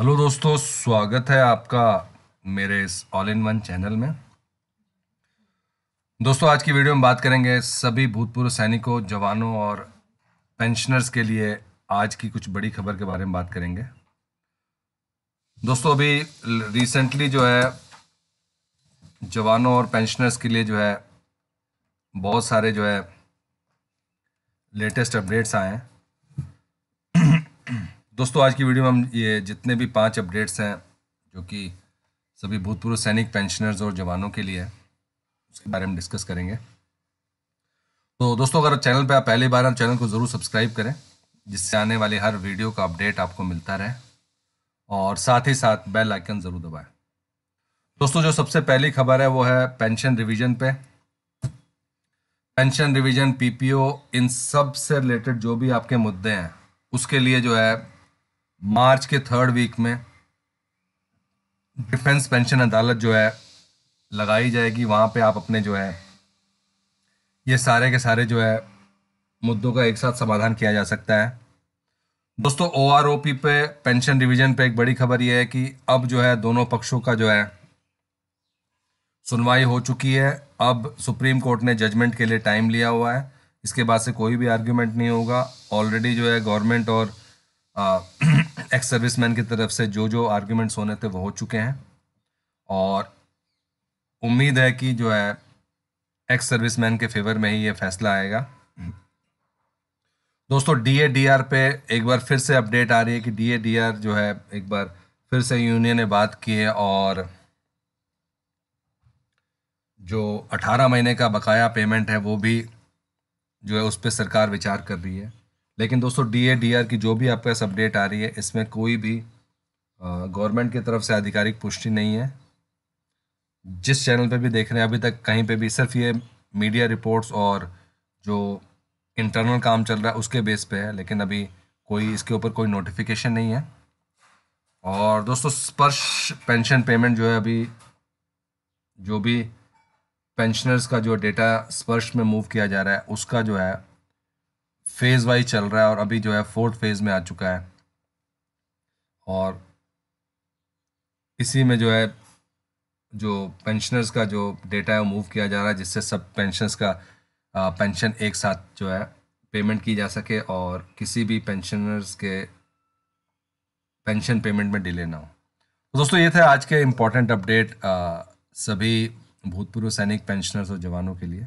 hello दोस्तों स्वागत है आपका मेरे इस ऑल इन वन चैनल में दोस्तों आज की वीडियो में बात करेंगे सभी भूतपूर्व सैनिकों जवानों और पेंशनर्स के लिए आज की कुछ बड़ी खबर के बारे में बात करेंगे दोस्तों अभी रिसेंटली जो है जवानों और पेंशनर्स के लिए जो है बहुत सारे जो है लेटेस्ट अपडेट्स आए हैं दोस्तों आज की वीडियो में हम ये जितने भी पांच अपडेट्स हैं जो कि सभी भूतपूर्व सैनिक पेंशनर्स और जवानों के लिए है उसके बारे में डिस्कस करेंगे तो दोस्तों अगर चैनल पर आप पहली बार हम चैनल को ज़रूर सब्सक्राइब करें जिससे आने वाले हर वीडियो का अपडेट आपको मिलता रहे और साथ ही साथ बेल आइकन ज़रूर दबाएं दोस्तों जो सबसे पहली खबर है वो है पेंशन रिवीजन पे पेंशन रिवीजन पीपीओ इन सब से रिलेटेड जो भी आपके मुद्दे हैं उसके लिए जो है मार्च के थर्ड वीक में डिफेंस पेंशन अदालत जो है लगाई जाएगी वहाँ पे आप अपने जो है ये सारे के सारे जो है मुद्दों का एक साथ समाधान किया जा सकता है दोस्तों ओ आर ओ पी पे पेंशन रिवीजन पे एक बड़ी खबर यह है कि अब जो है दोनों पक्षों का जो है सुनवाई हो चुकी है अब सुप्रीम कोर्ट ने जजमेंट के लिए टाइम लिया हुआ है इसके बाद से कोई भी आर्ग्यूमेंट नहीं होगा ऑलरेडी जो है गवर्नमेंट और आ, एक्स सर्विस मैन की तरफ से जो जो आर्ग्यूमेंट्स होने थे वो हो चुके हैं और उम्मीद है कि जो है एक्स सर्विस मैन के फेवर में ही ये फैसला आएगा दोस्तों डी ए डी आर पे एक बार फिर से अपडेट आ रही है कि डी ए डी आर जो है एक बार फिर से यूनियन ने बात की है और जो 18 महीने का बकाया पेमेंट है वो भी जो है उस पर सरकार विचार कर रही है लेकिन दोस्तों डी ए डी आर की जो भी आपके पास अपडेट आ रही है इसमें कोई भी गवर्नमेंट की तरफ से आधिकारिक पुष्टि नहीं है जिस चैनल पे भी देख रहे हैं अभी तक कहीं पे भी सिर्फ ये मीडिया रिपोर्ट्स और जो इंटरनल काम चल रहा है उसके बेस पे है लेकिन अभी कोई इसके ऊपर कोई नोटिफिकेशन नहीं है और दोस्तों स्पर्श पेंशन पेमेंट जो है अभी जो भी पेंशनर्स का जो डेटा स्पर्श में मूव किया जा रहा है उसका जो है फेज़ वाइज चल रहा है और अभी जो है फोर्थ फेज़ में आ चुका है और इसी में जो है जो पेंशनर्स का जो डेटा है वो मूव किया जा रहा है जिससे सब पेंशनर्स का पेंशन एक साथ जो है पेमेंट की जा सके और किसी भी पेंशनर्स के पेंशन पेमेंट में डिले ना हो तो दोस्तों ये थे आज के इम्पोर्टेंट अपडेट सभी भूतपूर्व सैनिक पेंशनर्स और जवानों के लिए